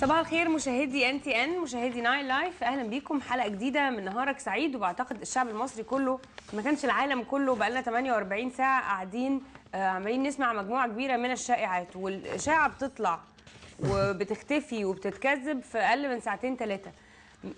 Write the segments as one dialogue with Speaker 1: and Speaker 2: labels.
Speaker 1: صباح الخير مشاهدي ان تي ان مشاهدي ناين لايف اهلا بيكم حلقه جديده من نهارك سعيد وبعتقد الشعب المصري كله ما كانش العالم كله بقى لنا 48 ساعه قاعدين آه، عمالين نسمع مجموعه كبيره من الشائعات والاشاعه بتطلع وبتختفي وبتتكذب في اقل من ساعتين ثلاثه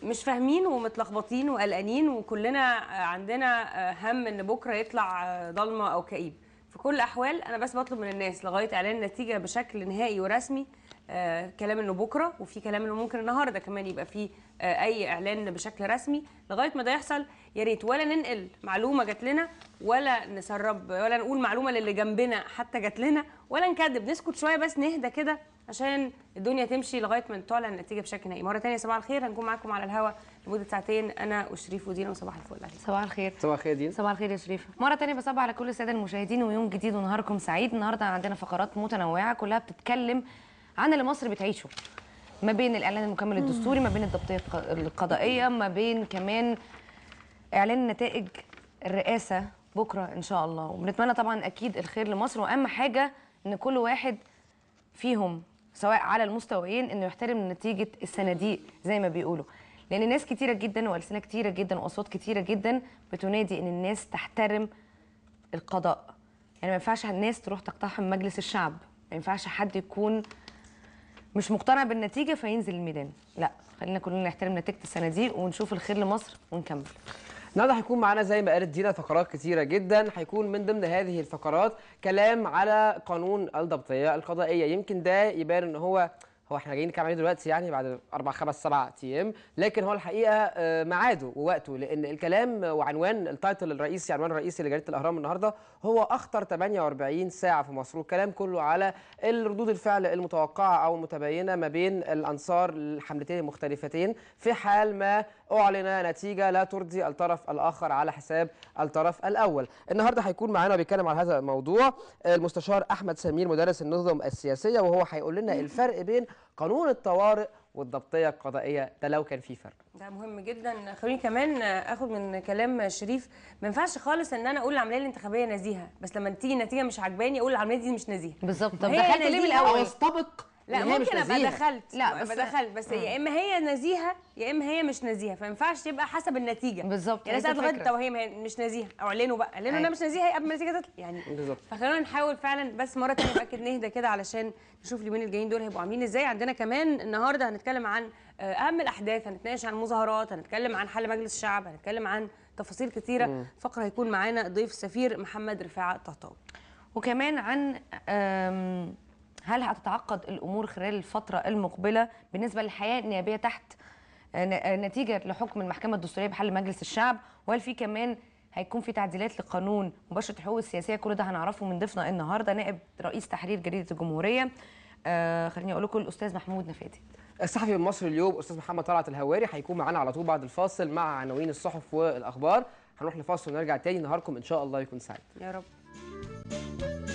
Speaker 1: مش فاهمين ومتلخبطين وقلقانين وكلنا عندنا آه، هم ان بكره يطلع آه، ضلمه او كئيب في كل الاحوال انا بس بطلب من الناس لغايه اعلان النتيجه بشكل نهائي ورسمي آه، كلام انه بكره وفي كلام انه ممكن النهارده كمان يبقى في آه، اي اعلان بشكل رسمي لغايه ما ده يحصل يا ريت ولا ننقل معلومه جات لنا ولا نسرب ولا نقول معلومه للي جنبنا حتى جات لنا ولا نكذب نسكت شويه بس نهدى كده عشان الدنيا تمشي لغايه ما تعلن النتيجه بشكل نهائي مره ثانيه صباح الخير هنكون معاكم على الهوا لمده ساعتين انا وشريف ودينا وصباح الفل عليكم
Speaker 2: صباح الخير صباح الخير دينا صباح
Speaker 1: الخير يا شريف مره ثانيه بصبح على كل الساده المشاهدين ويوم جديد ونهاركم
Speaker 3: سعيد النهارده عندنا فقرات متنوعه كلها بتتكلم عن اللي مصر بتعيشه ما بين الاعلان المكمل الدستوري ما بين الضبطيه القضائيه ما بين كمان اعلان نتائج الرئاسه بكره ان شاء الله وبنتمنى طبعا اكيد الخير لمصر واهم حاجه ان كل واحد فيهم سواء على المستويين انه يحترم نتيجه الصناديق زي ما بيقولوا لان ناس كتيره جدا والسنه كتيره جدا واصوات كتيره جدا بتنادي ان الناس تحترم القضاء يعني ما ينفعش الناس تروح تقتحم مجلس الشعب ما ينفعش حد يكون مش مقتنع بالنتيجه فينزل الميدان لا خلينا كلنا نحترم نتيجه السنه دي ونشوف الخير
Speaker 2: لمصر ونكمل النهارده نعم، هيكون معانا زي ما قالت دينا فقرات كثيره جدا هيكون من ضمن هذه الفقرات كلام على قانون الضبطيه القضائيه يمكن ده يبان ان هو هو احنا جايين نتكلم عليه دلوقتي يعني بعد اربع خمس سبع ايام لكن هو الحقيقه آه، ميعاده ووقته لان الكلام وعنوان التايتل الرئيسي عنوان الرئيسي لجريده الاهرام النهارده هو اخطر 48 ساعه في مصر والكلام كله على الردود الفعل المتوقعه او المتباينه ما بين الانصار الحملتين المختلفتين في حال ما اعلن نتيجه لا ترضي الطرف الاخر على حساب الطرف الاول النهارده هيكون معانا بيتكلم على هذا الموضوع آه، المستشار احمد سمير مدرس النظم السياسيه وهو هيقول لنا الفرق بين قانون الطوارئ والضبطيه القضائيه ده لو كان في فرق
Speaker 1: ده مهم جدا خليني كمان اخد من كلام شريف ما ينفعش خالص ان انا اقول العمليه الانتخابيه نزيهه بس لما تيجي النتيجه مش عجباني اقول العمليه دي مش نزيهه بالظبط طب دخلت ليه من الاول لا ممكن ابقى دخلت لا بس دخلت بس يا آه. اما هي نزيهه يا اما هي مش نزيهه فما ينفعش تبقى حسب النتيجه بالظبط يعني ساعات لغايه توهيم هي مش نزيهه او اعلنوا بقى اعلنوا أيوة. انها مش نزيهه قبل ما النتيجه تطلع يعني بالظبط فخلونا نحاول فعلا بس مره ثانيه نتاكد نهدى كده علشان نشوف اليومين الجايين دول هيبقوا عاملين ازاي عندنا كمان النهارده هنتكلم عن آه، اهم الاحداث هنتناقش عن مظاهرات هنتكلم عن حل مجلس الشعب هنتكلم عن تفاصيل كثيره فقره هيكون معانا ضيف السفير محمد رفاعه طهطاوي وكمان
Speaker 3: عن هل هتتعقد الامور خلال الفتره المقبله بالنسبه للحياه النيابيه تحت آه، آه، نتيجه لحكم المحكمه الدستوريه بحل مجلس الشعب وهل في كمان هيكون في تعديلات لقانون مباشره الحقوق السياسيه كل ده هنعرفه من ضيفنا النهارده نائب رئيس تحرير جريده الجمهوريه آه خليني اقول لكم الاستاذ محمود نفادي
Speaker 2: الصحفي المصري اليوم استاذ محمد طلعت الهواري هيكون معانا على طول بعد الفاصل مع عناوين الصحف والاخبار هنروح لفاصل ونرجع تاني نهاركم ان شاء الله يكون سعيد
Speaker 1: يا رب